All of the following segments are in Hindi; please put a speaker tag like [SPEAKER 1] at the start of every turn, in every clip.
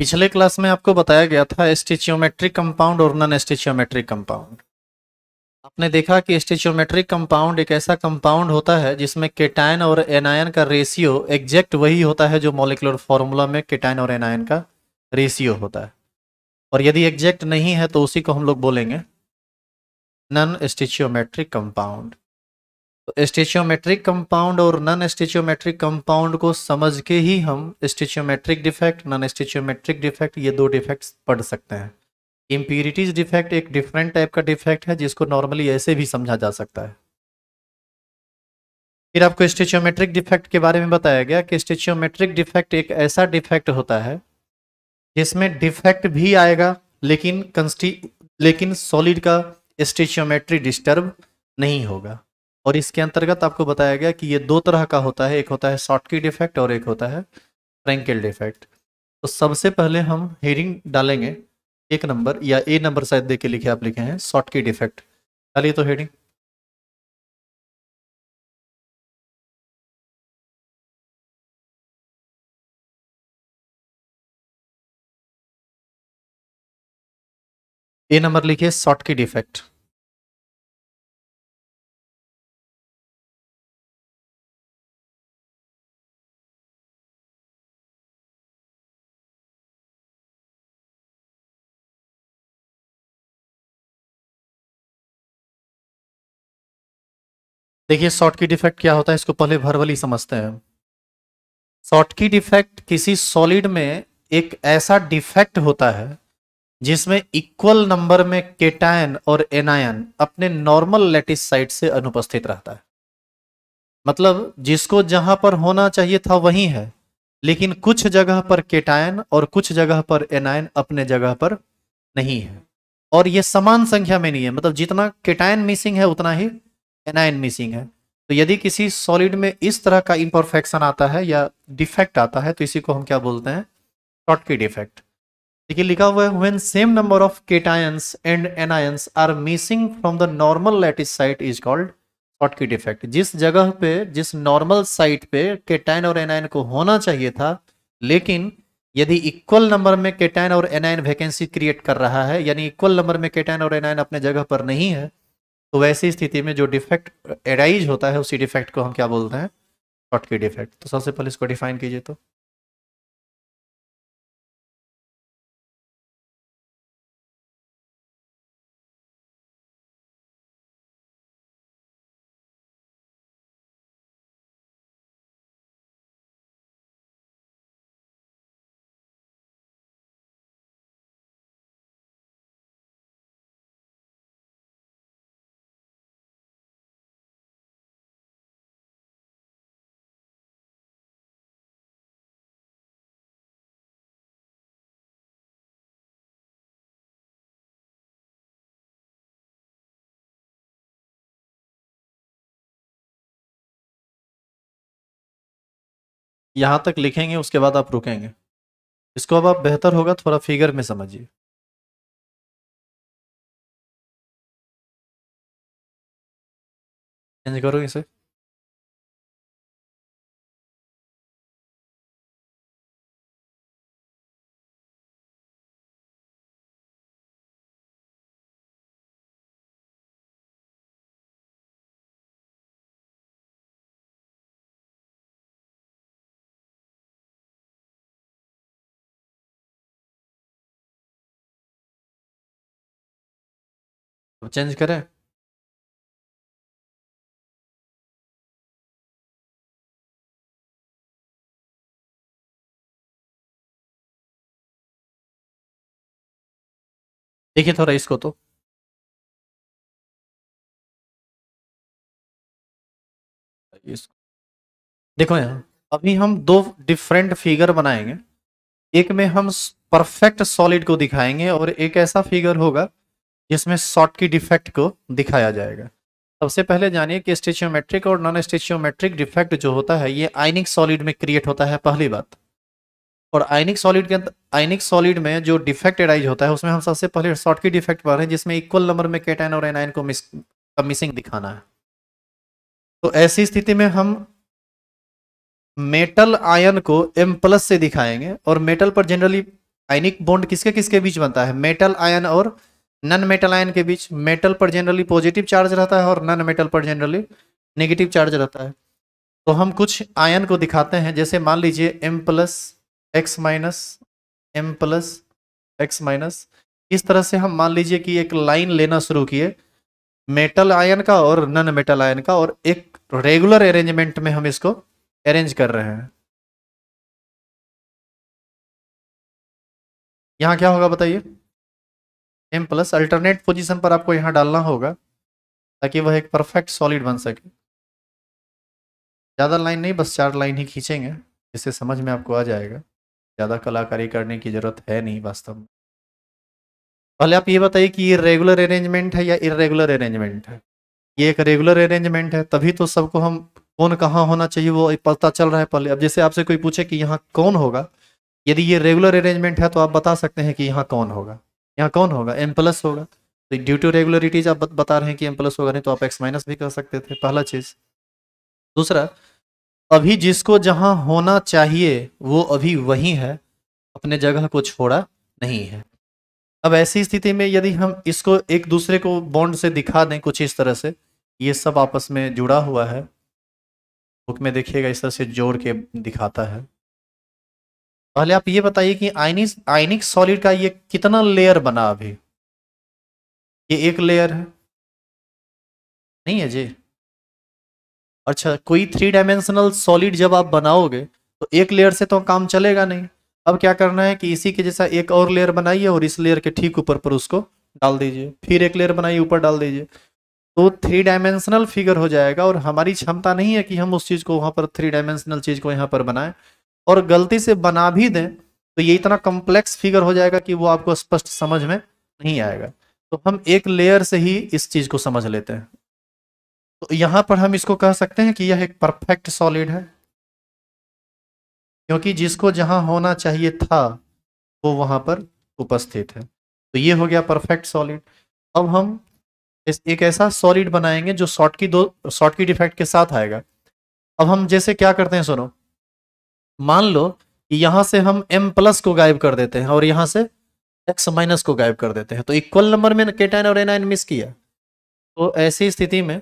[SPEAKER 1] पिछले क्लास में आपको बताया गया था स्टेचियोमेट्रिक कंपाउंड और नॉन स्टेचियोमेट्रिक कंपाउंड आपने देखा कि
[SPEAKER 2] स्टेचियोमेट्रिक कंपाउंड एक ऐसा कंपाउंड होता है जिसमें केटाइन और एनायन का रेशियो एग्जैक्ट वही होता है जो मोलिकुलर फॉर्मूला में केटाइन और एनायन का रेशियो होता है और यदि एग्जैक्ट नहीं है तो उसी को हम लोग बोलेंगे नॉन स्टेचियोमेट्रिक कंपाउंड तो स्टेचियोमेट्रिक कंपाउंड और नॉन स्टेचियोमेट्रिक कंपाउंड को समझ के ही हम stoichiometric defect non stoichiometric defect ये दो डिफेक्ट्स पढ़ सकते हैं इम्प्यूरिटीज डिफेक्ट एक डिफरेंट टाइप का डिफेक्ट है जिसको नॉर्मली ऐसे भी समझा जा सकता है फिर आपको स्टेचियोमेट्रिक डिफेक्ट के बारे में बताया गया कि स्टेचियोमेट्रिक डिफेक्ट एक ऐसा डिफेक्ट होता है जिसमें डिफेक्ट भी आएगा लेकिन लेकिन सॉलिड का स्टेचियोमेट्री डिस्टर्ब नहीं होगा और इसके अंतर्गत आपको बताया गया कि ये दो तरह का होता है एक होता है शॉर्टकी डिफेक्ट और एक होता है फ्रेंकल डिफेक्ट तो सबसे पहले हम हेडिंग डालेंगे
[SPEAKER 1] एक नंबर या ए नंबर शायद दे के लिखे आप लिखे हैं शॉर्टकी डिफेक्ट डालिए तो हेडिंग ए नंबर लिखिए शॉर्टकी डिफेक्ट देखिए शॉर्ट की डिफेक्ट क्या होता है इसको पहले भरवली समझते हैं
[SPEAKER 2] शॉर्ट की डिफेक्ट किसी सॉलिड में एक ऐसा डिफेक्ट होता है जिसमें इक्वल नंबर में केटायन और एनायन अपने नॉर्मल लेटिस साइड से अनुपस्थित रहता है मतलब जिसको जहां पर होना चाहिए था वही है लेकिन कुछ जगह पर केटायन और कुछ जगह पर एनायन अपने जगह पर नहीं है और यह समान संख्या में नहीं है मतलब जितना केटायन मिसिंग है उतना ही एनाइन मिसिंग है तो यदि किसी सॉलिड में इस तरह का इम्परफेक्शन आता है या डिफेक्ट आता है तो इसी को हम क्या बोलते हैं टॉटकी डिफेक्ट देखिए लिखा हुआ है when same number of cations and anions are missing from the normal lattice site is called Schottky defect जिस जगह पे जिस नॉर्मल साइट पे केटाइन और एनायन को होना चाहिए था लेकिन यदि इक्वल नंबर में केटाइन और एनायन वैकेंसी क्रिएट कर रहा है यानी इक्वल नंबर में केटाइन और एनायन अपने जगह पर नहीं है तो वैसी स्थिति में
[SPEAKER 1] जो डिफेक्ट एराइज होता है उसी डिफेक्ट को हम क्या बोलते हैं शॉर्ट डिफेक्ट तो सबसे पहले इसको डिफाइन कीजिए तो यहाँ तक लिखेंगे उसके बाद आप रुकेंगे इसको अब आप बेहतर होगा थोड़ा फिगर में समझिए चेंज करो इसे अब चेंज करें देखिए थोड़ा इसको तो इसको देखो यहां अभी हम दो डिफरेंट फिगर बनाएंगे एक में हम परफेक्ट सॉलिड को दिखाएंगे
[SPEAKER 2] और एक ऐसा फिगर होगा जिसमें शॉर्ट की डिफेक्ट को दिखाया जाएगा सबसे पहले जानिए कि स्टेचियोमेट्रिक और नॉन स्टेचियोमेट्रिक डिफेक्ट जो होता है ये आइनिक सॉलिड में क्रिएट होता है पहली बात और आइनिक सॉलिड के अंदर आइनिक सॉलिड में जो डिफेक्ट एडाइज होता है उसमें हम सबसे पहले शॉर्ट की डिफेक्ट पढ़ रहे हैं जिसमें इक्वल नंबर में केटाइन और एनाइन को मिस का मिसिंग दिखाना है तो ऐसी स्थिति में हम मेटल आयन को एम प्लस से दिखाएंगे और मेटल पर जनरली आयनिक बॉन्ड किसके किसके बीच बनता है मेटल आयन और नन मेटल आयन के बीच मेटल पर जनरली पॉजिटिव चार्ज रहता है और नन मेटल पर जनरली नेगेटिव चार्ज रहता है तो हम कुछ आयन को दिखाते हैं जैसे मान लीजिए M plus X minus M plus X minus इस तरह से हम मान लीजिए कि एक लाइन लेना शुरू किए मेटल आयन का और
[SPEAKER 1] नन मेटल आयन का और एक रेगुलर अरेंजमेंट में हम इसको अरेंज कर रहे हैं यहाँ क्या होगा बताइए एम प्लस अल्टरनेट पोजिशन पर आपको यहाँ डालना होगा ताकि वह एक
[SPEAKER 2] परफेक्ट सॉलिड बन सके ज़्यादा लाइन नहीं बस चार लाइन ही खींचेंगे जिससे समझ में आपको आ जाएगा ज़्यादा कलाकारी करने की ज़रूरत है नहीं वास्तव में पहले आप ये बताइए कि ये रेगुलर अरेंजमेंट है या इरेगुलर अरेंजमेंट है ये एक रेगुलर अरेंजमेंट है तभी तो सबको हम कौन कहाँ होना चाहिए वो पता चल रहा है पहले अब जैसे आपसे कोई पूछे कि यहाँ कौन होगा यदि ये रेगुलर अरेंजमेंट है तो आप बता सकते हैं कि यहाँ कौन होगा यहाँ कौन होगा एम प्लस होगा तो ड्यू टू रेगुलरिटीज आप बता रहे हैं कि एम प्लस होगा नहीं तो आप एक्स माइनस भी कर सकते थे पहला चीज़ दूसरा अभी जिसको जहाँ होना चाहिए वो अभी वही है अपने जगह को छोड़ा नहीं है अब ऐसी स्थिति में यदि हम इसको एक दूसरे को बॉन्ड से दिखा दें कुछ इस तरह से ये सब आपस में जुड़ा हुआ है बुक में देखिएगा इस तरह से जोड़ के दिखाता
[SPEAKER 1] है पहले आप ये बताइए कि आयनिक आइनिक सॉलिड का ये कितना लेयर बना अभी ये एक लेयर है नहीं है जी अच्छा कोई थ्री डायमेंशनल सॉलिड जब आप बनाओगे तो
[SPEAKER 2] एक लेयर से तो काम चलेगा नहीं अब क्या करना है कि इसी के जैसा एक और लेयर बनाइए और इस लेयर के ठीक ऊपर पर उसको डाल दीजिए फिर एक लेयर बनाइए ऊपर डाल दीजिए तो थ्री डायमेंशनल फिगर हो जाएगा और हमारी क्षमता नहीं है कि हम उस चीज़ को वहां पर थ्री डायमेंशनल चीज़ को यहाँ पर बनाएं और गलती से बना भी दें तो ये इतना कॉम्प्लेक्स फिगर हो जाएगा कि वो आपको स्पष्ट समझ में नहीं आएगा तो हम एक लेयर से ही इस चीज को समझ लेते हैं तो यहां पर हम इसको कह सकते हैं कि यह एक परफेक्ट सॉलिड है क्योंकि जिसको जहां होना चाहिए था वो वहां पर उपस्थित है तो ये हो गया परफेक्ट सॉलिड अब हम इस एक ऐसा सॉलिड बनाएंगे जो शॉर्ट की दो शॉर्ट की डिफेक्ट के साथ आएगा अब हम जैसे क्या करते हैं सुनो मान लो कि यहाँ से हम m प्लस को गायब कर देते हैं और यहाँ से x माइनस को गायब कर देते हैं तो इक्वल नंबर में केटाइन और आइन मिस किया तो ऐसी स्थिति में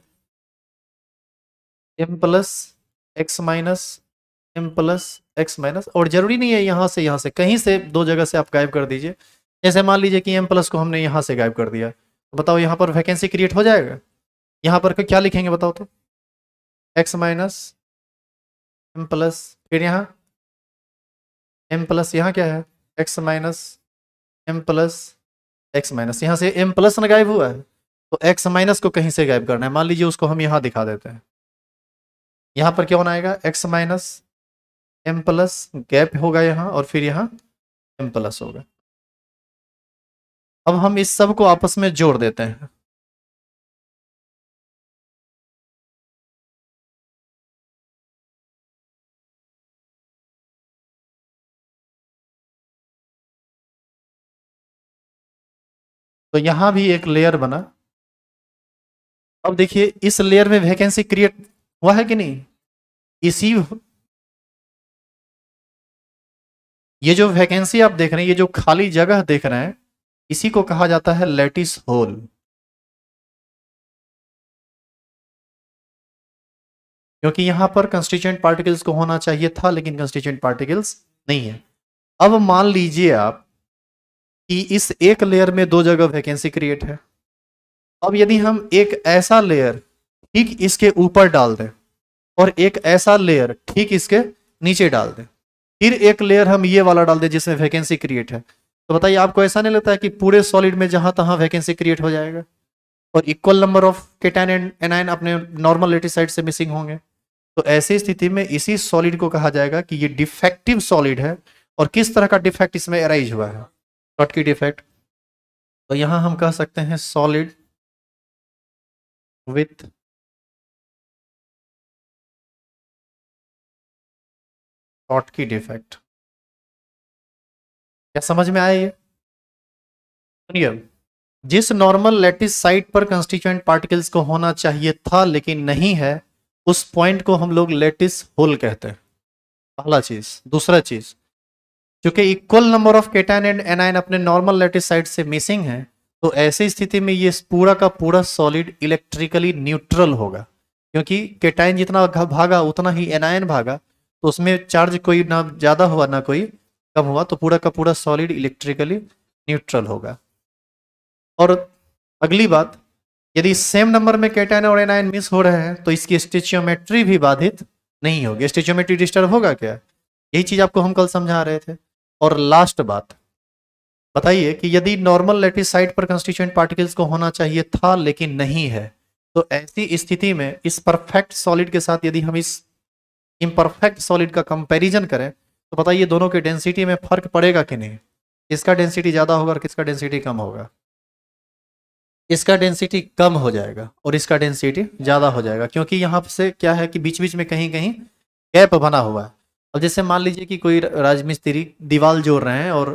[SPEAKER 2] m plus X minus M plus X minus और जरूरी नहीं है यहाँ से यहाँ से कहीं से दो जगह से आप गायब कर दीजिए जैसे मान लीजिए कि एम प्लस को हमने यहाँ से गायब कर दिया तो बताओ यहाँ पर वैकेंसी क्रिएट हो जाएगा यहाँ पर क्या
[SPEAKER 1] लिखेंगे बताओ तो एक्स माइनस एम प्लस फिर यहाँ एम प्लस यहाँ क्या है X minus M plus
[SPEAKER 2] X minus यहाँ से एम प्लस ना गायब हुआ है तो एक्स माइनस को कहीं से गायब करना है मान लीजिए उसको
[SPEAKER 1] हम यहाँ दिखा देते हैं यहाँ पर क्या बनाएगा X minus M plus gap होगा यहाँ और फिर यहाँ एम प्लस होगा अब हम इस सब को आपस में जोड़ देते हैं तो यहां भी एक लेयर बना अब देखिए इस लेयर में वैकेंसी क्रिएट हुआ है कि नहीं इसी ये जो वैकेंसी आप देख रहे हैं ये जो खाली जगह देख रहे हैं इसी को कहा जाता है लेटिस होल क्योंकि यहां पर कंस्टिट्यूएंट पार्टिकल्स को होना चाहिए था लेकिन कंस्टिट्यूएंट
[SPEAKER 2] पार्टिकल्स नहीं है अब मान लीजिए आप कि इस एक लेयर में दो जगह वैकेंसी क्रिएट है अब यदि हम एक ऐसा लेयर ठीक इसके ऊपर डाल दें और एक ऐसा लेयर ठीक इसके नीचे डाल दें फिर एक लेयर हम ये वाला डाल दें जिसमें वैकेंसी क्रिएट है तो बताइए आपको ऐसा नहीं लगता है कि पूरे सॉलिड में जहां तहां वैकेंसी क्रिएट हो जाएगा और equal number of cation and anion अपने नॉर्मल लेटिसाइड से मिसिंग होंगे तो ऐसी स्थिति में इसी सॉलिड को कहा जाएगा कि ये डिफेक्टिव सॉलिड है और किस तरह का डिफेक्ट इसमें अराइज हुआ है शॉर्टकी डिफेक्ट
[SPEAKER 1] तो यहां हम कह सकते हैं सॉलिड विथ शॉर्टकी डिफेक्ट क्या समझ में आया ये
[SPEAKER 2] सुनिए जिस नॉर्मल लेटिस साइट पर कंस्टिट्यूएंट पार्टिकल्स को होना चाहिए था लेकिन नहीं है उस पॉइंट को हम लोग लेटिस होल कहते हैं पहला चीज दूसरा चीज क्योंकि equal number of cation and anion अपने नॉर्मल लेटिस साइड से मिसिंग है तो ऐसी स्थिति में ये पूरा का पूरा सॉलिड इलेक्ट्रिकली न्यूट्रल होगा क्योंकि केटाइन जितना भागा उतना ही एनायन भागा तो उसमें चार्ज कोई ना ज़्यादा हुआ ना कोई कम हुआ तो पूरा का पूरा सॉलिड इलेक्ट्रिकली न्यूट्रल होगा और अगली बात यदि सेम नंबर में केटाइन और एनायन मिस हो रहे हैं तो इसकी स्टेचियोमेट्री भी बाधित नहीं होगी स्टेचियोमेट्री डिस्टर्ब होगा क्या यही चीज़ आपको हम कल समझा रहे थे और लास्ट बात बताइए कि यदि नॉर्मल लेटिस साइड पर कंस्टिट्यूएंट पार्टिकल्स को होना चाहिए था लेकिन नहीं है तो ऐसी स्थिति में इस परफेक्ट सॉलिड के साथ यदि हम इस इम्परफेक्ट सॉलिड का कंपैरिजन करें तो बताइए दोनों के डेंसिटी में फर्क पड़ेगा कि नहीं इसका डेंसिटी ज़्यादा होगा और किसका डेंसिटी कम होगा इसका डेंसिटी कम हो जाएगा और इसका डेंसिटी ज़्यादा हो जाएगा क्योंकि यहाँ से क्या है कि बीच बीच में कहीं कहीं गैप बना हुआ है और जैसे मान लीजिए कि कोई राजमिस्त्री दीवार जोड़ रहे हैं और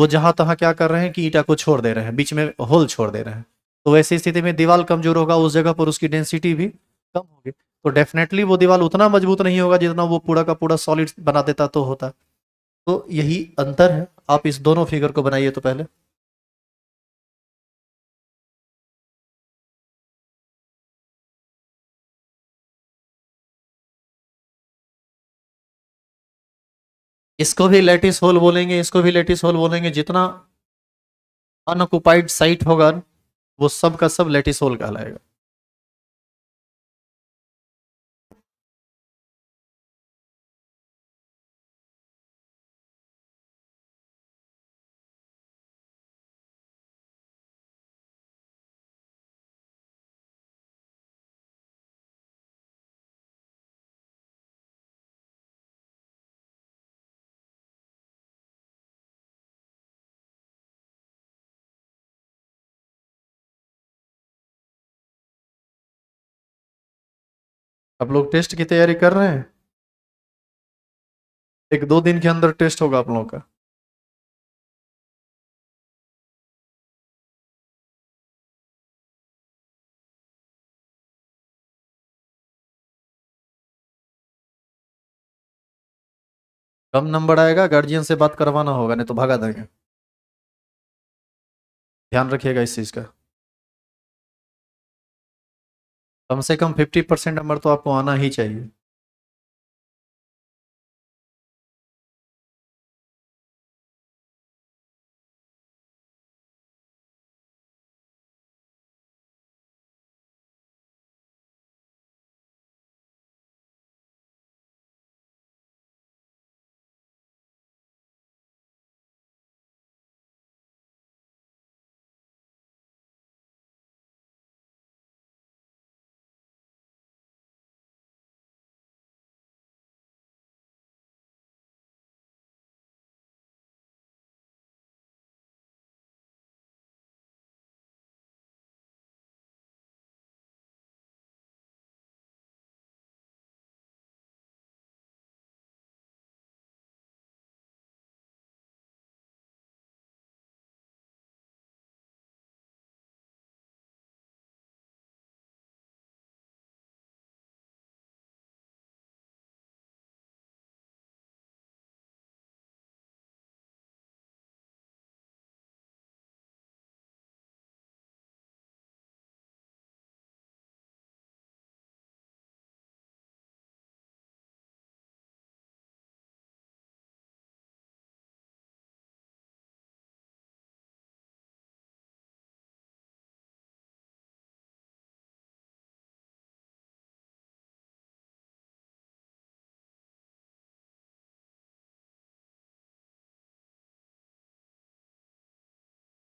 [SPEAKER 2] वो जहाँ तहाँ क्या कर रहे हैं कि ईटा को छोड़ दे रहे हैं बीच में होल छोड़ दे रहे हैं तो वैसी स्थिति में दीवार कमजोर होगा उस जगह पर उसकी डेंसिटी भी कम होगी तो डेफिनेटली वो दीवार उतना मजबूत नहीं होगा जितना वो पूरा का पूरा सॉलिड बना देता तो
[SPEAKER 1] होता तो यही अंतर है आप इस दोनों फिगर को बनाइए तो पहले इसको भी लेटिस होल बोलेंगे इसको भी लेटिस होल बोलेंगे जितना अनऑक्युपाइड साइट होगा वो सब का सब लेटिस होल कहलाएगा आप लोग टेस्ट की तैयारी कर रहे हैं एक दो दिन के अंदर टेस्ट होगा आप लोगों का कम नंबर आएगा गार्जियन से बात करवाना होगा नहीं तो भागा देंगे ध्यान रखिएगा इस चीज़ का कम से कम फिफ्टी परसेंट नंबर तो आपको आना ही चाहिए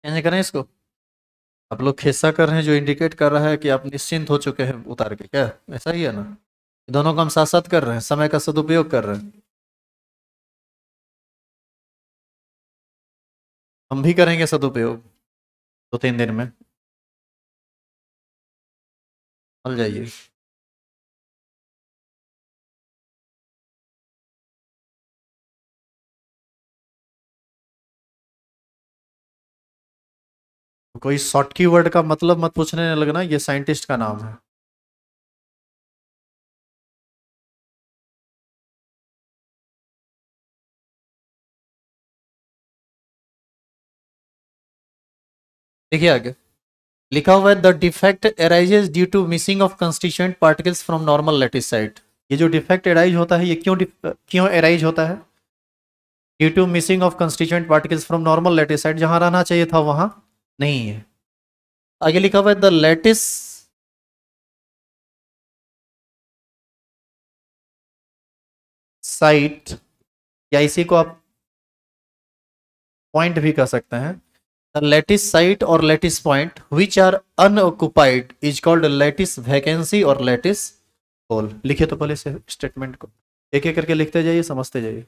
[SPEAKER 1] कैसे करें इसको आप लोग खेसा कर रहे हैं जो इंडिकेट कर रहा है कि आप निश्चिंत हो चुके हैं उतार के क्या ऐसा ही है ना दोनों को हम साथ साथ कर रहे हैं समय का सदुपयोग कर रहे हैं हम भी करेंगे सदुपयोग दो तीन दिन में हल जाइए कोई शॉर्ट की वर्ड का मतलब मत पूछने लगना ये साइंटिस्ट का नाम है देखिए आगे लिखा हुआ है the defect arises due to missing of constituent particles
[SPEAKER 2] from normal lattice site ये जो डिफेक्ट एराइज होता है ये क्यों क्यों एराइज होता है due to missing of constituent particles from normal lattice site जहां रहना चाहिए था वहां
[SPEAKER 1] नहीं है आगे लिखा हुआ है द लेटेस्ट साइट या इसी को आप पॉइंट भी कह सकते हैं द लेटेस्ट साइट
[SPEAKER 2] और lattice point which are unoccupied is called lattice vacancy और लेटेस्ट
[SPEAKER 1] होल लिखे तो पहले से स्टेटमेंट को एक एक करके लिखते जाइए समझते जाइए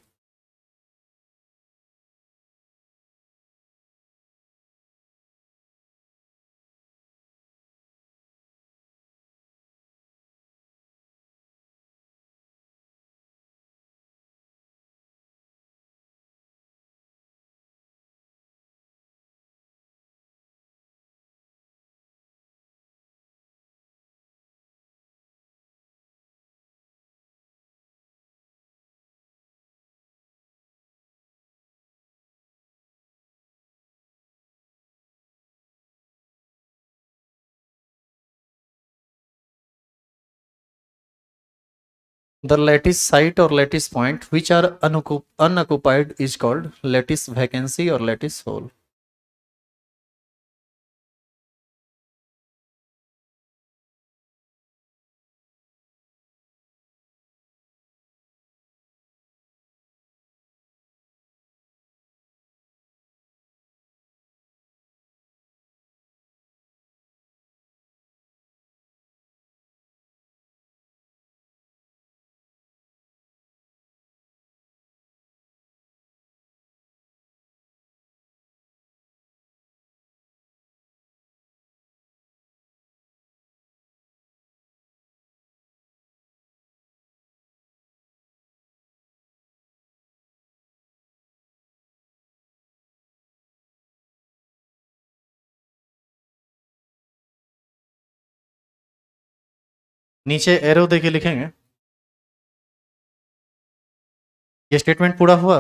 [SPEAKER 1] The lattice site or lattice point which are unoccupied is called lattice vacancy or lattice hole. नीचे एरो देके लिखेंगे ये स्टेटमेंट पूरा हुआ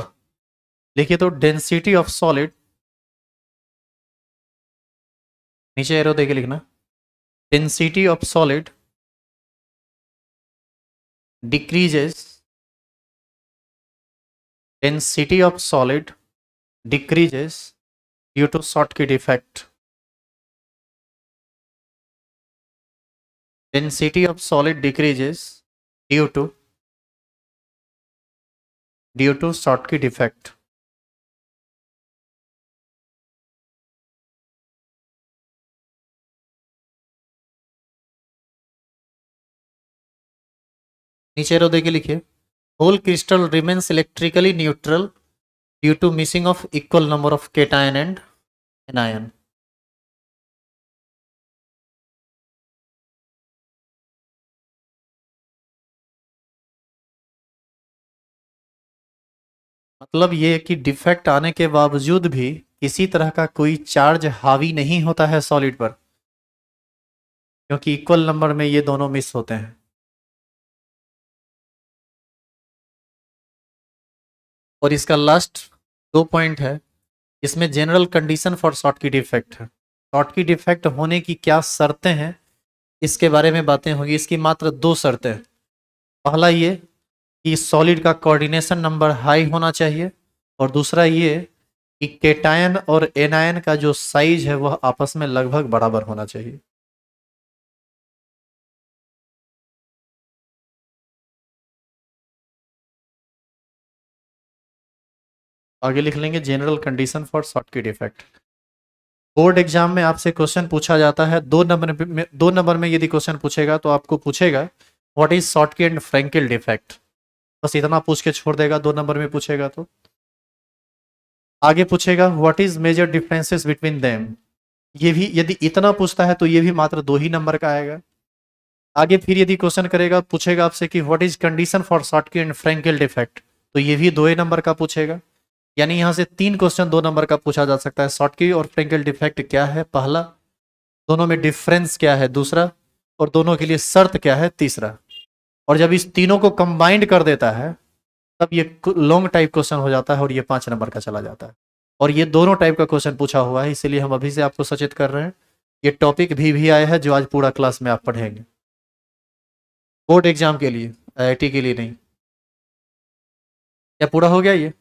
[SPEAKER 1] लिखिए तो डेंसिटी ऑफ सॉलिड नीचे एरो देके लिखना density of solid decreases density of solid decreases due to Schottky effect density of solid decreases due to due to Schottky defect. नीचे रो देखिए लिखिए whole crystal remains electrically neutral due to missing of equal number of cation and anion मतलब ये कि डिफेक्ट आने के बावजूद भी किसी तरह का कोई चार्ज हावी नहीं होता है सॉलिड पर क्योंकि इक्वल नंबर में ये दोनों मिस होते हैं और इसका लास्ट दो पॉइंट है इसमें general condition for Schottky defect है
[SPEAKER 2] शॉर्ट की डिफेक्ट होने की क्या शर्तें हैं इसके बारे में बातें होंगी इसकी मात्र दो शर्तें पहला ये कि सॉलिड का कोऑर्डिनेशन नंबर हाई होना चाहिए और दूसरा ये कि केटायन और एनायन का जो साइज है वह आपस
[SPEAKER 1] में लगभग बराबर होना चाहिए आगे लिख लेंगे general condition for Schottky effect board exam
[SPEAKER 2] में आपसे क्वेश्चन पूछा जाता है दो नंबर में दो नंबर में यदि क्वेश्चन पूछेगा तो आपको पूछेगा what is Schottky and Frenkel defect बस इतना पूछ के छोड़ देगा दो नंबर में पूछेगा तो आगे पूछेगा what is major differences between them ये भी यदि इतना पूछता है तो ये भी मात्र दो ही नंबर का आएगा आगे फिर यदि क्वेश्चन करेगा पूछेगा आपसे कि what is condition for Schottky and Frenkel defect तो ये भी दो ही नंबर का पूछेगा यानी यहाँ से तीन क्वेश्चन दो नंबर का पूछा जा सकता है शॉर्टकी और फ्रेंकल डिफेक्ट क्या है पहला दोनों में डिफरेंस क्या है दूसरा और दोनों के लिए शर्त क्या है तीसरा और जब इस तीनों को कंबाइंड कर देता है तब ये लॉन्ग टाइप क्वेश्चन हो जाता है और ये पाँच नंबर का चला जाता है और ये दोनों टाइप का क्वेश्चन पूछा हुआ है इसीलिए हम अभी से आपको सचेत कर रहे हैं ये टॉपिक भी भी आया है जो आज पूरा क्लास में आप पढ़ेंगे
[SPEAKER 1] बोर्ड एग्जाम के लिए आई के लिए नहीं क्या पूरा हो गया ये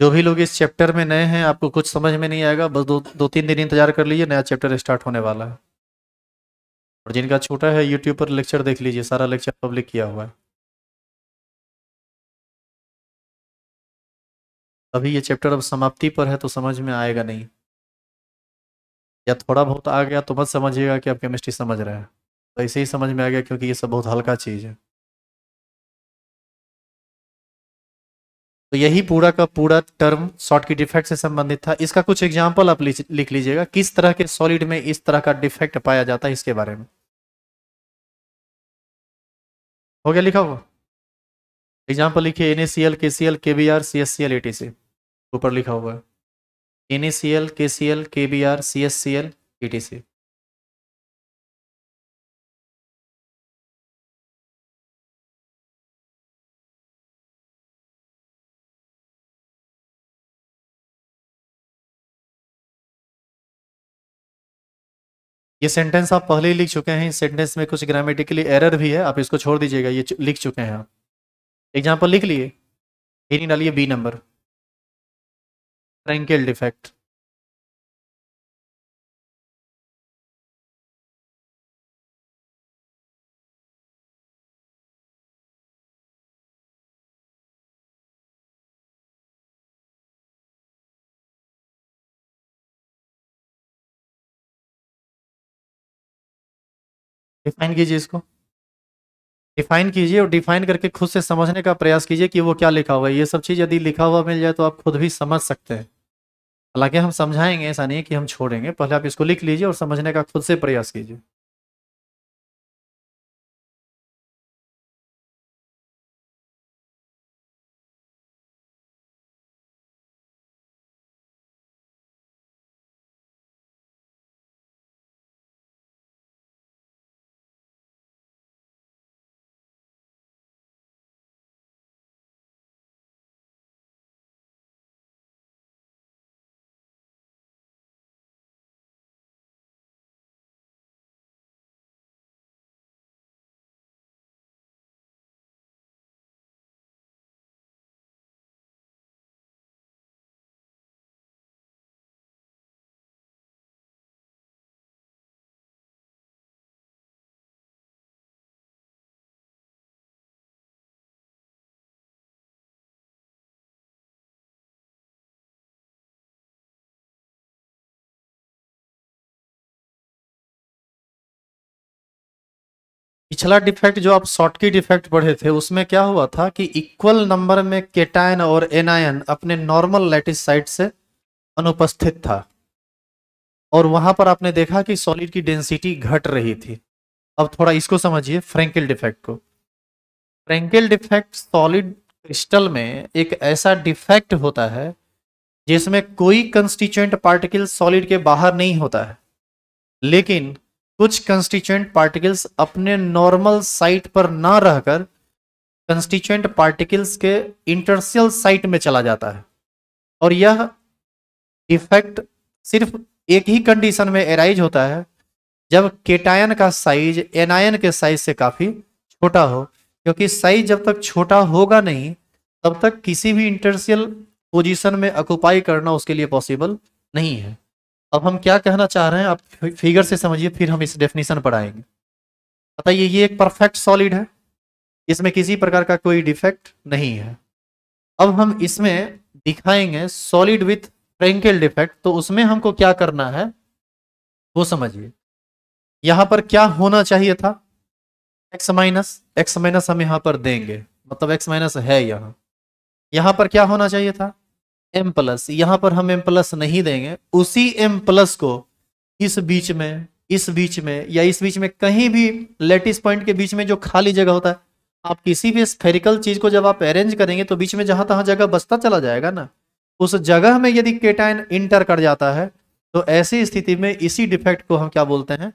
[SPEAKER 1] जो भी लोग इस चैप्टर में नए हैं आपको कुछ समझ में नहीं आएगा बस दो दो तीन दिन इंतजार कर लीजिए नया चैप्टर स्टार्ट होने वाला है और जिनका छोटा है यूट्यूब पर लेक्चर देख लीजिए सारा लेक्चर पब्लिक किया हुआ है अभी ये चैप्टर अब समाप्ति पर है तो समझ में आएगा नहीं या
[SPEAKER 2] थोड़ा बहुत आ गया तो मत समझिएगा कि आप केमिस्ट्री समझ रहे हैं तो ऐसे ही समझ में आ गया क्योंकि ये सब बहुत हल्का चीज़ है तो यही पूरा का पूरा टर्म शॉर्ट की डिफेक्ट से संबंधित था इसका कुछ एग्जाम्पल आप लिख लीजिएगा किस तरह के सॉलिड में इस तरह का डिफेक्ट पाया जाता है इसके बारे में हो गया लिखा हुआ एग्जाम्पल लिखिए N A C L K C L K B R C S C L A
[SPEAKER 1] T C ऊपर लिखा हुआ है N A C L K C L K B R C S C L A T C ये सेंटेंस आप पहले ही लिख चुके हैं इस सेंटेंस में कुछ ग्रामेटिकली एरर भी है आप इसको छोड़ दीजिएगा ये लिख चुके हैं आप एग्जाम्पल लिख लिए डालिए B number Frenkel defect define कीजिए इसको
[SPEAKER 2] डिफाइन कीजिए और डिफाइन करके खुद से समझने का प्रयास कीजिए कि वो क्या लिखा हुआ है ये सब चीज़ यदि लिखा हुआ मिल जाए तो आप खुद भी समझ सकते हैं हालांकि हम समझाएंगे ऐसा नहीं है कि हम छोड़ेंगे पहले आप इसको लिख
[SPEAKER 1] लीजिए और समझने का खुद से प्रयास कीजिए पिछला डिफेक्ट जो आप
[SPEAKER 2] की डिफेक्ट पढ़े थे उसमें क्या हुआ था कि इक्वल नंबर में केटायन और एनायन अपने नॉर्मल लैटिस साइड से अनुपस्थित था और वहां पर आपने देखा कि सॉलिड की डेंसिटी घट रही थी अब थोड़ा इसको समझिए फ्रेंकिल डिफेक्ट को फ्रेंकिल डिफेक्ट सॉलिड क्रिस्टल में एक ऐसा डिफेक्ट होता है जिसमें कोई कंस्टिट्यूंट पार्टिकल सॉलिड के बाहर नहीं होता है लेकिन कुछ कंस्टिट्यूएंट पार्टिकल्स अपने नॉर्मल साइट पर ना रहकर कंस्टिट्यूएंट पार्टिकल्स के इंटरसियल साइट में चला जाता है और यह इफेक्ट सिर्फ एक ही कंडीशन में एराइज होता है जब केटायन का साइज एनायन के साइज से काफ़ी छोटा हो क्योंकि साइज जब तक छोटा होगा नहीं तब तक किसी भी इंटरसियल पोजीशन में अकुपाई करना उसके लिए पॉसिबल नहीं है अब हम क्या कहना चाह रहे हैं आप फिगर से समझिए फिर हम इस डेफिनेशन पर आएंगे बताइए ये एक परफेक्ट सॉलिड है इसमें किसी प्रकार का कोई डिफेक्ट नहीं है अब हम इसमें दिखाएंगे सॉलिड विथ फ्रेंकेल डिफेक्ट तो उसमें हमको क्या करना है वो समझिए यहाँ पर क्या होना चाहिए था एक्स माइनस एक्स माइनस हम यहाँ पर देंगे मतलब एक्स माइनस है यहाँ यहाँ पर क्या होना चाहिए था एम प्लस यहाँ पर हम एम प्लस नहीं देंगे उसी एम प्लस को इस बीच में इस बीच में या इस बीच में कहीं भी लेटिस पॉइंट के बीच में जो खाली जगह होता है आप किसी भी स्फेरिकल चीज को जब आप अरेंज करेंगे तो बीच में जहां तहां जगह बसता चला जाएगा ना उस जगह में यदि केटाइन इंटर कर जाता है तो ऐसी स्थिति में इसी डिफेक्ट को हम क्या बोलते हैं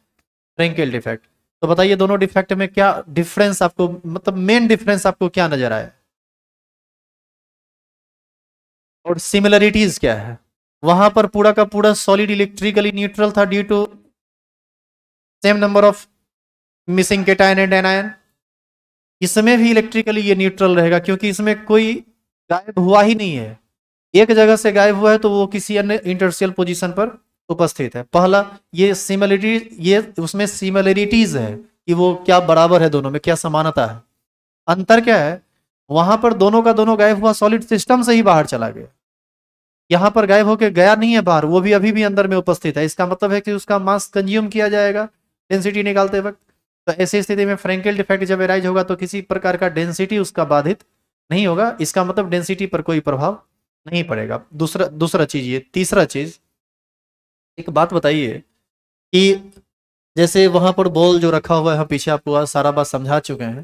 [SPEAKER 2] फ्रेंकेल डिफेक्ट तो बताइए दोनों डिफेक्ट में क्या डिफरेंस आपको मतलब मेन डिफरेंस आपको क्या नजर आया और सिमिलरिटीज क्या है वहां पर पूरा का पूरा सॉलिड इलेक्ट्रिकली न्यूट्रल था due to same number of missing cation and anion इसमें भी इलेक्ट्रिकली ये न्यूट्रल रहेगा क्योंकि इसमें कोई गायब हुआ ही नहीं है एक जगह से गायब हुआ है तो वो किसी अन्य इंटरसियल पोजिशन पर उपस्थित है पहला ये सिमिलरिटी ये उसमें सिमिलरिटीज है कि वो क्या बराबर है दोनों में क्या समानता है अंतर क्या है वहां पर दोनों का दोनों गायब हुआ सॉलिड सिस्टम से ही बाहर चला गया यहाँ पर गायब होकर गया नहीं है बाहर वो भी अभी भी अंदर में उपस्थित है इसका मतलब है कि उसका मास कंज्यूम किया जाएगा डेंसिटी निकालते वक्त तो ऐसी स्थिति में फ्रेंकल डिफेक्ट जब एराइज होगा तो किसी प्रकार का डेंसिटी उसका बाधित नहीं होगा इसका मतलब डेंसिटी पर कोई प्रभाव नहीं पड़ेगा दूसरा दूसरा चीज ये तीसरा चीज एक बात बताइए कि जैसे वहां पर बॉल जो रखा हुआ है पीछे आपको सारा बात समझा चुके हैं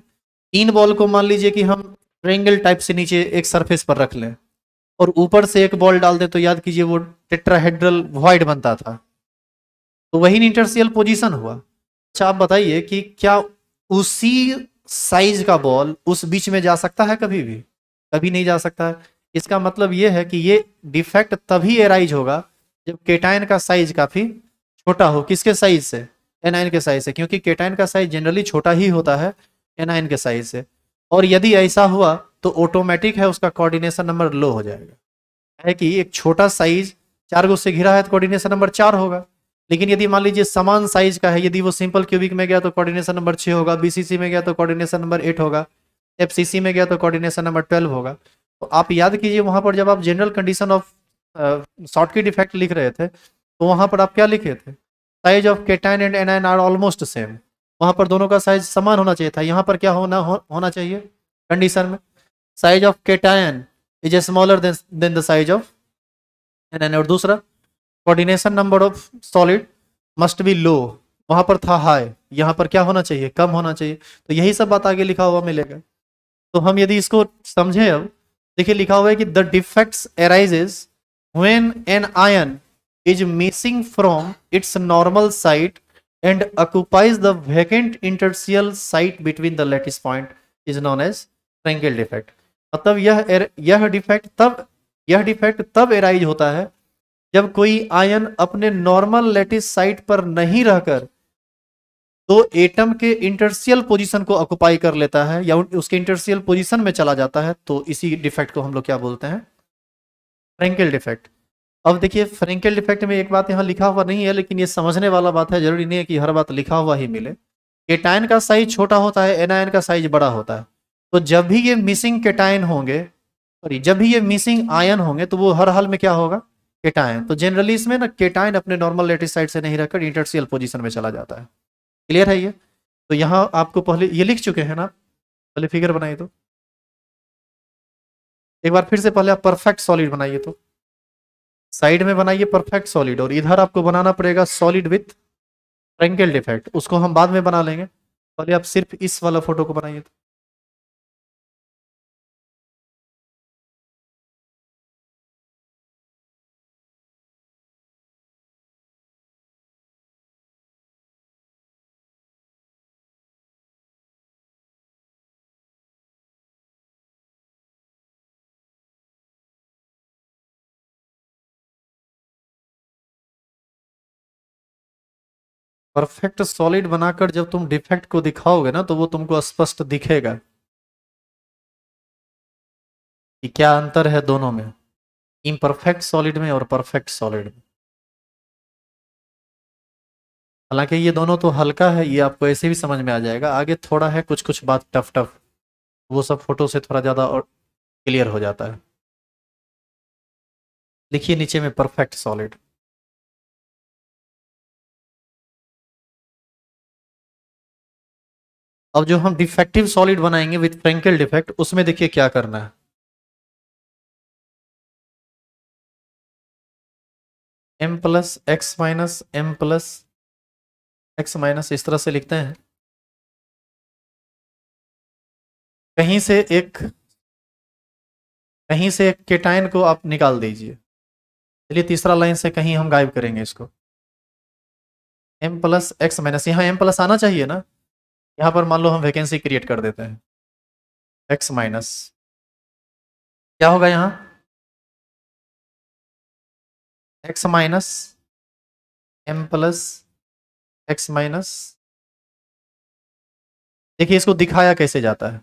[SPEAKER 2] तीन बॉल को मान लीजिए कि हम ट्रेंगल टाइप से नीचे एक सरफेस पर रख लें और ऊपर से एक बॉल डाल दें तो याद कीजिए वो टेट्राहेड्रल वाइड बनता था तो वही इंटरसियल पोजीशन हुआ अच्छा आप बताइए कि क्या उसी साइज का बॉल उस बीच में जा सकता है कभी भी कभी नहीं जा सकता है इसका मतलब ये है कि ये डिफेक्ट तभी एराइज होगा जब केटाइन का साइज काफ़ी छोटा हो किसके साइज से एनाइन के साइज से क्योंकि केटाइन का साइज जनरली छोटा ही होता है एनाइन के साइज से और यदि ऐसा हुआ तो ऑटोमेटिक है उसका कोऑर्डिनेशन नंबर लो हो जाएगा है कि एक छोटा साइज चार गो से घिरा है तो कोऑर्डिनेशन नंबर चार होगा लेकिन यदि मान लीजिए समान साइज का है यदि वो सिंपल क्यूबिक में गया तो कोऑर्डिनेशन नंबर छः होगा बीसीसी में गया तो कोऑर्डिनेशन नंबर एट होगा एफसीसी में गया तो कोऑर्डिनेशन नंबर ट्वेल्व होगा तो आप याद कीजिए वहाँ पर जब आप general condition of Schottky effect लिख रहे थे तो वहाँ पर आप क्या लिखे थे size of cation and anion are almost same वहां पर दोनों का साइज समान होना चाहिए था यहाँ पर क्या होना हो, होना चाहिए कंडीशन में size of cation is a smaller than the size of an और दूसरा coordination number of solid must be low वहां पर था हाई यहाँ पर क्या होना चाहिए कम होना चाहिए तो यही सब बात आगे लिखा हुआ मिलेगा तो हम यदि इसको समझें अब देखिए लिखा हुआ है कि the defects arises when an ion is missing from its normal site and occupies the vacant interstitial site between the lattice point is known as Frenkel defect मतलब यह यह डिफेक्ट तब यह डिफेक्ट तब एराइज होता है जब कोई आयन अपने नॉर्मल लेटिस साइट पर नहीं रहकर तो एटम के इंटरसियल पोजीशन को ऑक्यूपाई कर लेता है या उसके इंटरसियल पोजीशन में चला जाता है तो इसी डिफेक्ट को हम लोग क्या बोलते हैं फ्रेंकल डिफेक्ट अब देखिए फ्रेंकल डिफेक्ट में एक बात यहाँ लिखा हुआ नहीं है लेकिन ये समझने वाला बात है जरूरी नहीं है कि हर बात लिखा हुआ ही मिले केटाइन का साइज छोटा होता है एनायन का साइज बड़ा होता है तो जब भी ये मिसिंग केटाइन होंगे सॉरी जब भी ये मिसिंग आयन होंगे तो वो हर हाल में क्या होगा केटाइन तो जनरली इसमें ना केटाइन अपने नॉर्मल साइड से नहीं रखकर इंटरसियल पोजिशन में चला जाता है क्लियर है ये तो यहाँ आपको पहले ये लिख चुके हैं ना पहले फिगर बनाइए तो एक बार फिर से पहले आप परफेक्ट सॉलिड बनाइए तो साइड में बनाइए परफेक्ट सॉलिड और इधर आपको बनाना पड़ेगा सॉलिड विथ
[SPEAKER 1] ट्रेंगल डिफेक्ट उसको हम बाद में बना लेंगे पहले आप सिर्फ इस वाला फोटो को बनाइए तो परफेक्ट सॉलिड बनाकर जब तुम डिफेक्ट को दिखाओगे ना तो वो तुमको स्पष्ट दिखेगा कि क्या अंतर है दोनों में इम्परफेक्ट सॉलिड में और परफेक्ट सॉलिड में
[SPEAKER 2] हालांकि ये दोनों तो हल्का है ये आपको ऐसे भी समझ में आ जाएगा आगे थोड़ा है कुछ कुछ बात टफ
[SPEAKER 1] टफ वो सब फोटो से थोड़ा ज़्यादा और क्लियर हो जाता है लिखिए नीचे में परफेक्ट सॉलिड अब जो हम डिफेक्टिव सॉलिड बनाएंगे विथ फ्रेंकल डिफेक्ट उसमें देखिए क्या करना है M plus X minus M plus X minus इस तरह से लिखते हैं कहीं से एक कहीं से एक केटाइन को आप निकाल दीजिए चलिए तीसरा लाइन से कहीं हम गायब करेंगे इसको एम प्लस एक्स माइनस यहाँ एम प्लस आना चाहिए ना यहाँ पर मान लो हम वैकेंसी क्रिएट कर देते हैं एक्स माइनस क्या होगा यहाँ X minus M plus X minus देखिए इसको दिखाया कैसे जाता
[SPEAKER 2] है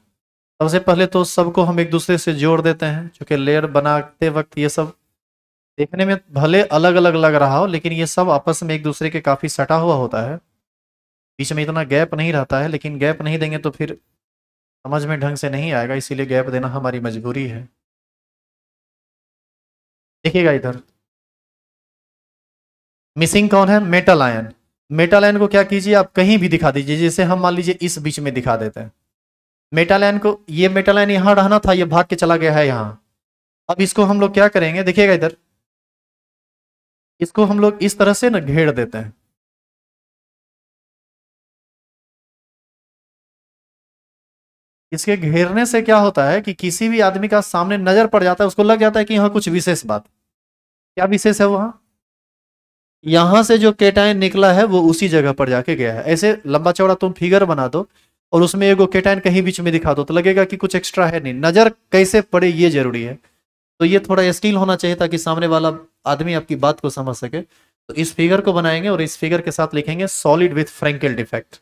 [SPEAKER 2] सबसे पहले तो सबको हम एक दूसरे से जोड़ देते हैं क्योंकि लेयर बनाते वक्त ये सब देखने में भले अलग अलग लग रहा हो लेकिन ये सब आपस में एक दूसरे के काफ़ी सटा हुआ होता है बीच में इतना गैप नहीं रहता है लेकिन गैप नहीं देंगे तो फिर
[SPEAKER 1] समझ में ढंग से नहीं आएगा इसीलिए गैप देना हमारी मजबूरी है देखिएगा इधर मिसिंग कौन है मेटल आयन
[SPEAKER 2] मेटल आयन को क्या कीजिए आप कहीं भी दिखा दीजिए जैसे हम मान लीजिए इस बीच में दिखा देते हैं मेटल आयन को ये मेटल आयन यहां रहना था ये भाग के चला गया है यहां अब इसको हम लोग क्या करेंगे
[SPEAKER 1] देखिएगा इधर इसको हम लोग इस तरह से ना घेर देते हैं इसके घेरने से क्या होता है कि किसी भी आदमी का सामने नजर पड़ जाता है उसको लग जाता है कि यहाँ कुछ विशेष
[SPEAKER 2] बात क्या विशेष है वहां यहां से जो केटाइन निकला है वो उसी जगह पर जाके गया है ऐसे लंबा चौड़ा तुम फिगर बना दो और उसमें एगो केटाइन कहीं बीच में दिखा दो तो लगेगा कि कुछ एक्स्ट्रा है नहीं नजर कैसे पड़े ये जरूरी है तो ये थोड़ा स्टील होना चाहिए ताकि सामने वाला आदमी आपकी बात को समझ सके तो इस फिगर को बनाएंगे और इस फिगर के साथ
[SPEAKER 1] लिखेंगे solid with Frenkel defect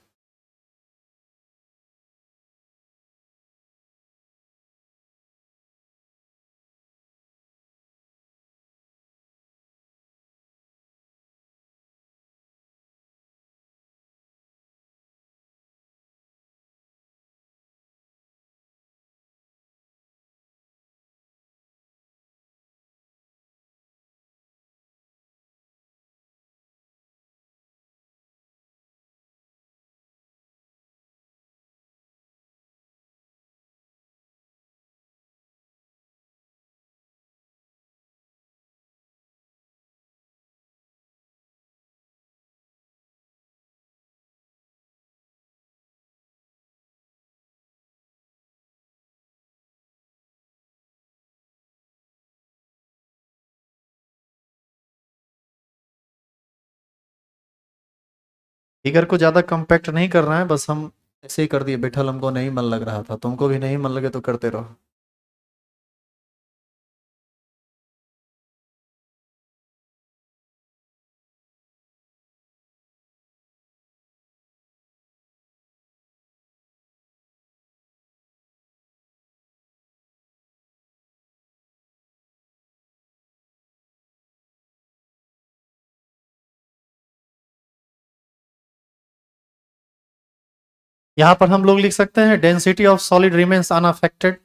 [SPEAKER 1] figure को ज़्यादा कम्पैक्ट नहीं करना है बस हम ऐसे ही कर दिए बिठल हमको नहीं मन लग रहा था तुमको भी नहीं मन लगे तो करते रहो यहां पर हम लोग लिख सकते हैं density of solid remains unaffected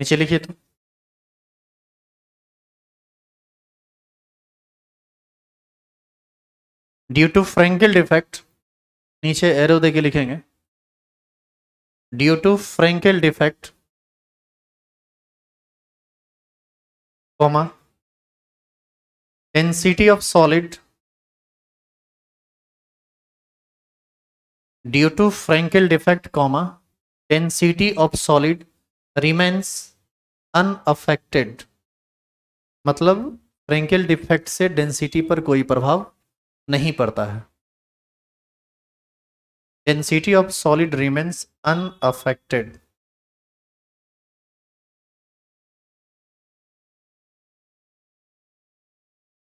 [SPEAKER 1] नीचे लिखिए तो ड्यू टू फ्रेंकल डिफेक्ट नीचे एरो दे के लिखेंगे due to Frenkel defect comma density of solid due to frankel defect comma density of solid remains
[SPEAKER 2] unaffected मतलब फ्रेंकेल डिफेक्ट से डेंसिटी पर कोई प्रभाव
[SPEAKER 1] नहीं पड़ता है density of solid remains unaffected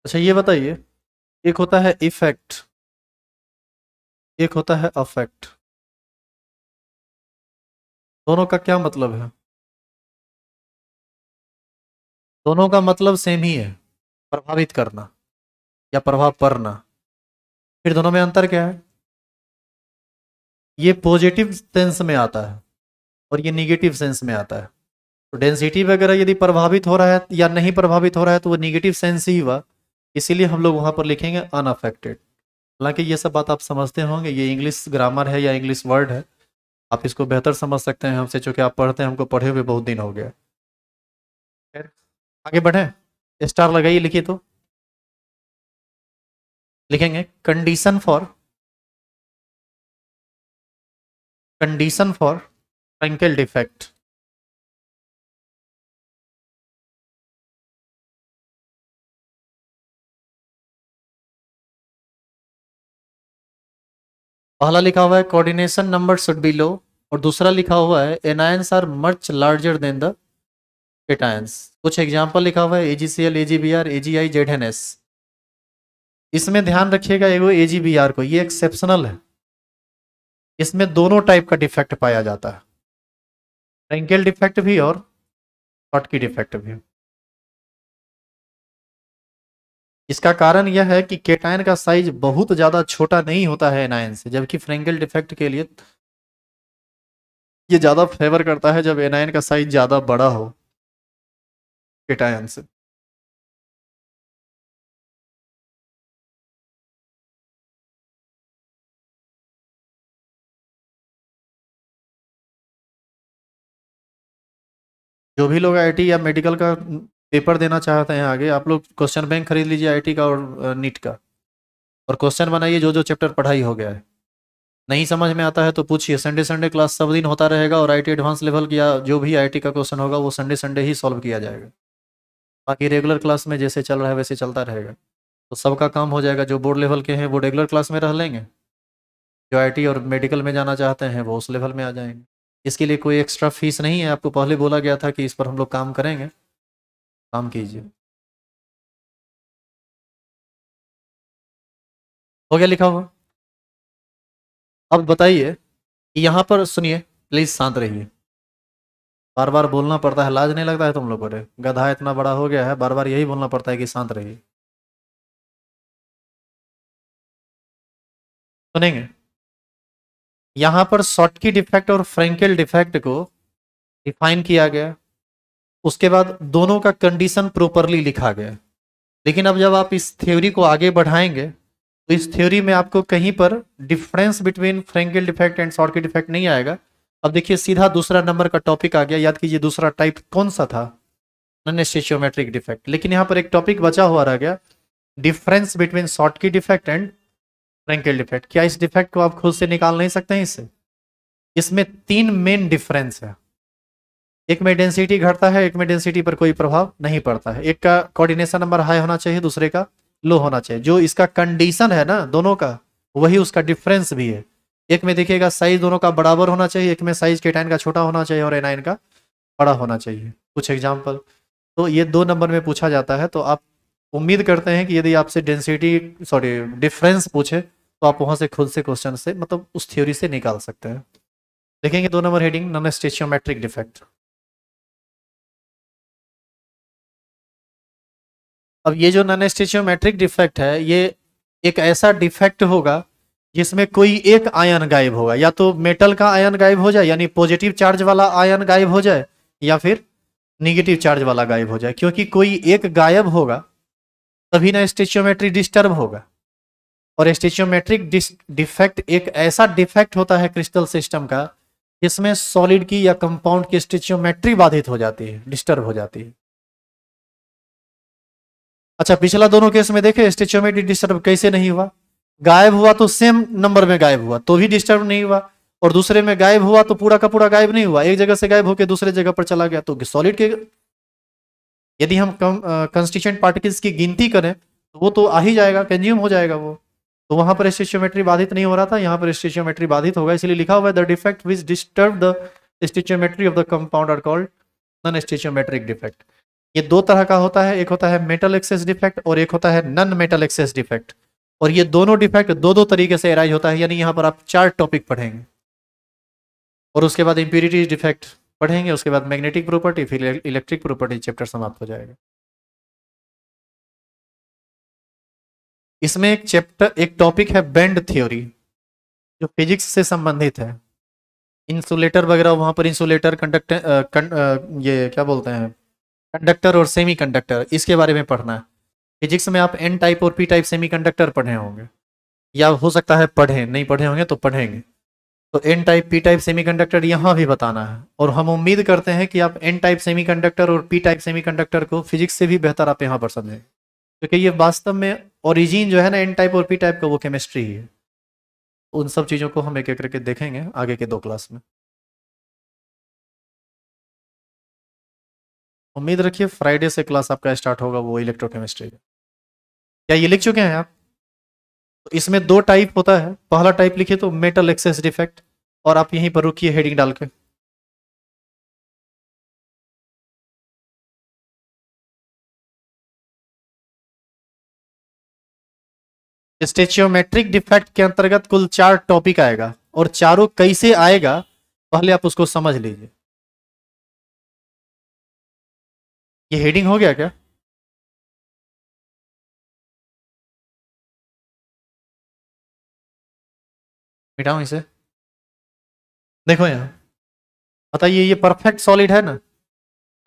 [SPEAKER 1] अच्छा ये बताइए एक होता है इफेक्ट एक होता है अफेक्ट दोनों का क्या मतलब है दोनों का मतलब सेम ही है प्रभावित करना या प्रभाव पड़ना फिर दोनों में अंतर क्या है ये पॉजिटिव
[SPEAKER 2] सेंस में आता है और ये निगेटिव सेंस में आता है तो डेंसिटी वगैरह यदि प्रभावित हो रहा है या नहीं प्रभावित हो रहा है तो वो निगेटिव सेंस ही हुआ इसीलिए हम लोग वहाँ पर लिखेंगे अनअफेक्टेड हालांकि ये सब बात आप समझते होंगे ये इंग्लिश ग्रामर है या इंग्लिश वर्ड है आप इसको बेहतर समझ सकते हैं हमसे चूँकि आप पढ़ते हैं हमको पढ़े हुए बहुत दिन हो गया
[SPEAKER 1] आगे बढ़े स्टार लगाइए लिखिए तो लिखेंगे condition for condition for Frenkel defect पहला लिखा हुआ है coordination number should be
[SPEAKER 2] low और दूसरा लिखा हुआ है anions are much larger than the cations कुछ एग्जाम्पल लिखा हुआ है A G C L A G B R A G I Z N S इसमें ध्यान रखिएगा एगो ए जी बी आर को ये एक्सेप्शनल है इसमें दोनों टाइप का
[SPEAKER 1] डिफेक्ट पाया जाता है रेंकेल डिफेक्ट भी और शॉर्ट की डिफेक्ट भी इसका कारण यह है कि केटाइन
[SPEAKER 2] का साइज बहुत ज्यादा छोटा नहीं होता है एनायन से जबकि फ्रेंगल डिफेक्ट के लिए
[SPEAKER 1] ये ज्यादा फेवर करता है जब एनायन का साइज ज्यादा बड़ा हो केटायन से जो भी लोग आईटी या मेडिकल का पेपर देना चाहते हैं आगे आप लोग क्वेश्चन बैंक खरीद लीजिए आईटी का और नीट का
[SPEAKER 2] और क्वेश्चन बनाइए जो जो चैप्टर पढ़ाई हो गया है नहीं समझ में आता है तो पूछिए संडे संडे क्लास सब दिन होता रहेगा और आईटी एडवांस लेवल या जो भी आईटी का क्वेश्चन होगा वो संडे संडे ही सॉल्व किया जाएगा बाकी रेगुलर क्लास में जैसे चल रहा है वैसे चलता रहेगा तो सबका काम हो जाएगा जो बोर्ड लेवल के हैं वो रेगुलर क्लास में रह लेंगे जो आई और मेडिकल में जाना चाहते हैं वो उस
[SPEAKER 1] लेवल में आ जाएंगे इसके लिए कोई एक्स्ट्रा फीस नहीं है आपको पहले बोला गया था कि इस पर हम लोग काम करेंगे काम कीजिए हो गया लिखा हुआ अब बताइए यहां
[SPEAKER 2] पर सुनिए प्लीज शांत रहिए बार बार बोलना पड़ता है लाज नहीं लगता है तुम लोगों बड़े
[SPEAKER 1] गधा इतना बड़ा हो गया है बार बार यही बोलना पड़ता है कि शांत रहिए सुनेंगे यहां पर शॉर्टकी डिफेक्ट और फ्रेंकेल डिफेक्ट को डिफाइन किया गया उसके बाद
[SPEAKER 2] दोनों का कंडीशन प्रॉपरली लिखा गया लेकिन अब जब आप इस थ्योरी को आगे बढ़ाएंगे तो इस थ्योरी में आपको कहीं पर difference between Frenkel defect and की डिफेक्ट नहीं आएगा अब देखिए सीधा दूसरा नंबर का टॉपिक आ गया याद कीजिए दूसरा टाइप कौन सा था नॉन डिफेक्ट लेकिन यहाँ पर एक टॉपिक बचा हुआ रह गया difference between Schottky defect and Frenkel defect क्या इस डिफेक्ट को आप खुद से निकाल नहीं सकते हैं इससे इसमें तीन मेन डिफरेंस है एक में डेंसिटी घटता है एक में डेंसिटी पर कोई प्रभाव नहीं पड़ता है एक का कोऑर्डिनेशन नंबर हाई होना चाहिए दूसरे का लो होना चाहिए जो इसका कंडीशन है ना दोनों का वही उसका डिफरेंस भी है एक में देखिएगा साइज दोनों का बराबर होना चाहिए एक में साइज टाइन का छोटा होना चाहिए और एनाइन का बड़ा होना चाहिए कुछ एग्जाम्पल तो ये दो नंबर में पूछा जाता है तो आप उम्मीद करते हैं कि यदि आपसे डेंसिटी सॉरी डिफरेंस पूछे तो आप वहाँ से खुद से क्वेश्चन से मतलब उस थ्योरी से निकाल सकते हैं
[SPEAKER 1] देखेंगे दो number heading non stoichiometric defect अब ये जो नन स्टेचियोमेट्रिक डिफेक्ट है ये
[SPEAKER 2] एक ऐसा डिफेक्ट होगा जिसमें कोई एक आयन गायब होगा या तो मेटल का आयन गायब हो जाए यानी पॉजिटिव चार्ज वाला आयन गायब हो जाए या फिर निगेटिव चार्ज वाला गायब हो जाए क्योंकि कोई एक गायब होगा तभी ना स्टेचियोमेट्री डिस्टर्ब होगा और स्टेचियोमेट्रिक डिफेक्ट एक ऐसा डिफेक्ट होता है क्रिस्टल सिस्टम का जिसमें सॉलिड की या कंपाउंड की स्टेचियोमेट्री बाधित हो जाती है डिस्टर्ब हो जाती है अच्छा पिछला दोनों केस में देखे स्टेचोमेटिक डिस्टर्ब कैसे नहीं हुआ गायब हुआ तो सेम नंबर में गायब हुआ तो भी डिस्टर्ब नहीं हुआ और दूसरे में गायब हुआ तो पूरा का पूरा गायब नहीं हुआ एक जगह से गायब होकर दूसरे जगह पर चला गया तो सॉलिड के यदि हम कंस्टिट्यूंट पार्टिकल्स की गिनती करें तो वो तो आ ही जाएगा कंज्यूम हो जाएगा वो तो वहां पर स्टेचियोमेट्री बाधित नहीं हो रहा था यहाँ पर स्टेचियोमेट्री बाधित होगा इसलिए लिखा हुआ है the defect which disturb the stoichiometry of the compound are called non stoichiometric defect ये दो तरह का होता है एक होता है मेटल एक्सेस डिफेक्ट और एक होता है नन मेटल एक्सेस डिफेक्ट और ये दोनों डिफेक्ट दो दो तरीके से एराइज होता है यानी यहाँ पर आप चार टॉपिक पढ़ेंगे
[SPEAKER 1] और उसके बाद इंप्यूरिटी डिफेक्ट पढ़ेंगे उसके बाद मैग्नेटिक प्रॉपर्टी फिर इलेक्ट्रिक प्रॉपर्टी चैप्टर समाप्त हो जाएगा इसमें एक चैप्टर एक टॉपिक है बैंड थ्योरी जो फिजिक्स से संबंधित है
[SPEAKER 2] इंसुलेटर वगैरह वहां पर इंसुलेटर कंडक्टर ये क्या बोलते हैं कंडक्टर और सेमी कंडक्टर इसके बारे में पढ़ना है फिजिक्स में आप एन टाइप और पी टाइप सेमी कंडक्टर पढ़े होंगे या हो सकता है पढ़े नहीं पढ़े होंगे तो पढ़ेंगे तो N type P type semiconductor यहाँ भी बताना है और हम उम्मीद करते हैं कि आप एन टाइप सेमी कंडक्टर और पी टाइप सेमी कंडक्टर को फिजिक्स से भी बेहतर आप यहाँ पर समझें क्योंकि ये वास्तव में ओरिजिन जो है ना एन टाइप
[SPEAKER 1] और पी टाइप का वो केमिस्ट्री है उन सब चीज़ों को हम एक एक करके देखेंगे आगे के दो क्लास में उम्मीद रखिए फ्राइडे से क्लास आपका स्टार्ट होगा वो इलेक्ट्रोकेमिस्ट्री का क्या ये लिख चुके हैं आप तो इसमें दो टाइप होता है पहला टाइप लिखिए तो मेटल एक्सेस डिफेक्ट और आप यहीं पर रुकिए हेडिंग डाल के स्टेचियोमेट्रिक डिफेक्ट के अंतर्गत कुल चार टॉपिक आएगा और चारों कैसे आएगा पहले आप उसको समझ लीजिए ये हेडिंग हो गया क्या मिटाऊं इसे देखो यहां बताइए ये परफेक्ट सॉलिड है ना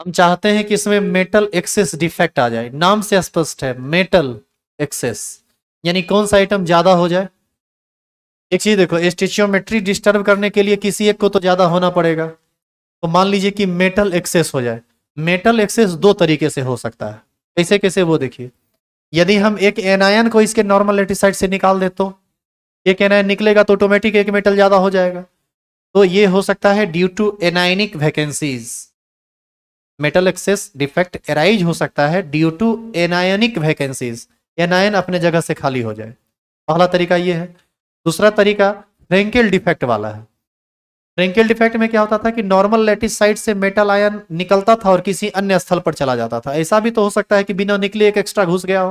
[SPEAKER 1] हम चाहते हैं कि इसमें
[SPEAKER 2] मेटल एक्सेस डिफेक्ट आ जाए नाम से स्पष्ट है मेटल एक्सेस यानी कौन सा आइटम ज्यादा हो जाए एक चीज देखो स्टेचियोमेट्री डिस्टर्ब करने के लिए किसी एक को तो ज्यादा होना पड़ेगा तो मान लीजिए कि मेटल एक्सेस हो जाए मेटल एक्सेस दो तरीके से हो सकता है कैसे कैसे वो देखिए यदि हम एक एनायन को इसके नॉर्मल लेटिसाइड से निकाल दे तो एक एनायन निकलेगा तो ऑटोमेटिक एक मेटल ज्यादा हो जाएगा तो ये हो सकता है due to anionic vacancies metal excess defect arise हो सकता है due to anionic vacancies anion अपने जगह से खाली हो जाए पहला तरीका ये है दूसरा तरीका फ्रेंकेल डिफेक्ट वाला है रेंकेल डिफेक्ट में क्या होता था कि नॉर्मल लेटिस साइड से मेटल आयन निकलता था और किसी अन्य स्थल पर चला जाता था ऐसा भी तो हो सकता है कि बिना निकले एक एक्स्ट्रा घुस गया हो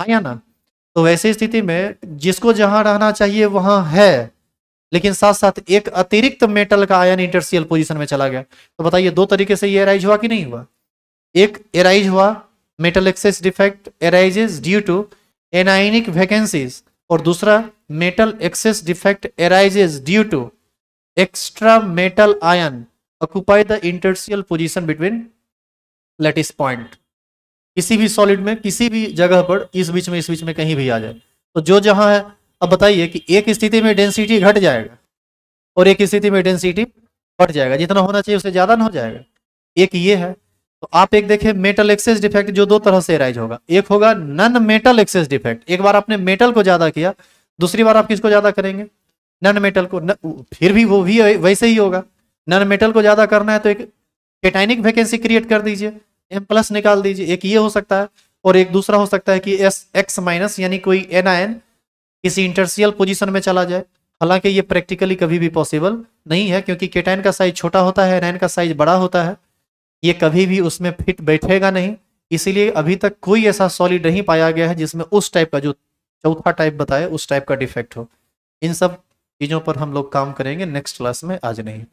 [SPEAKER 2] आया हाँ ना तो वैसे स्थिति में जिसको जहां रहना चाहिए वहां है लेकिन साथ साथ एक अतिरिक्त मेटल का आयन इंटरसियल पोजिशन में चला गया तो बताइए दो तरीके से ये एराइज हुआ कि नहीं हुआ एक एराइज हुआ metal excess defect arise due to anionic vacancies और दूसरा metal excess defect arises due to extra metal ion occupy the interstitial position between lattice point किसी भी सॉलिड में किसी भी जगह पर इस बीच में इस बीच में कहीं भी आ जाए तो जो जहां है अब बताइए कि एक स्थिति में डेंसिटी घट जाएगा और एक स्थिति में डेंसिटी बढ़ जाएगा जितना होना चाहिए उससे ज्यादा ना हो जाएगा एक ये है तो आप एक देखें मेटल एक्सेस डिफेक्ट जो दो तरह से राइज होगा एक होगा नन मेटल एक्सेस डिफेक्ट एक बार आपने मेटल को ज्यादा किया दूसरी बार आप किसको ज्यादा करेंगे नन मेटल को न, फिर भी वो भी वैसे ही होगा नन मेटल को ज्यादा करना है तो एक कैटाइनिक वैकेंसी क्रिएट कर दीजिए एम प्लस निकाल दीजिए एक ये हो सकता है और एक दूसरा हो सकता है कि एस एक्स माइनस यानी कोई एन किसी इंटरसियल पोजिशन में चला जाए हालांकि ये प्रैक्टिकली कभी भी पॉसिबल नहीं है क्योंकि केटाइन का साइज छोटा होता है एनआईन का साइज बड़ा होता है ये कभी भी उसमें फिट बैठेगा नहीं इसीलिए अभी तक कोई ऐसा सॉलिड नहीं पाया गया है जिसमें उस टाइप का जो चौथा
[SPEAKER 1] टाइप बताया उस टाइप का डिफेक्ट हो इन सब चीज़ों पर हम लोग काम करेंगे नेक्स्ट क्लास में आज नहीं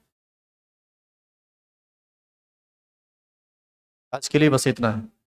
[SPEAKER 1] आज के लिए बस इतना है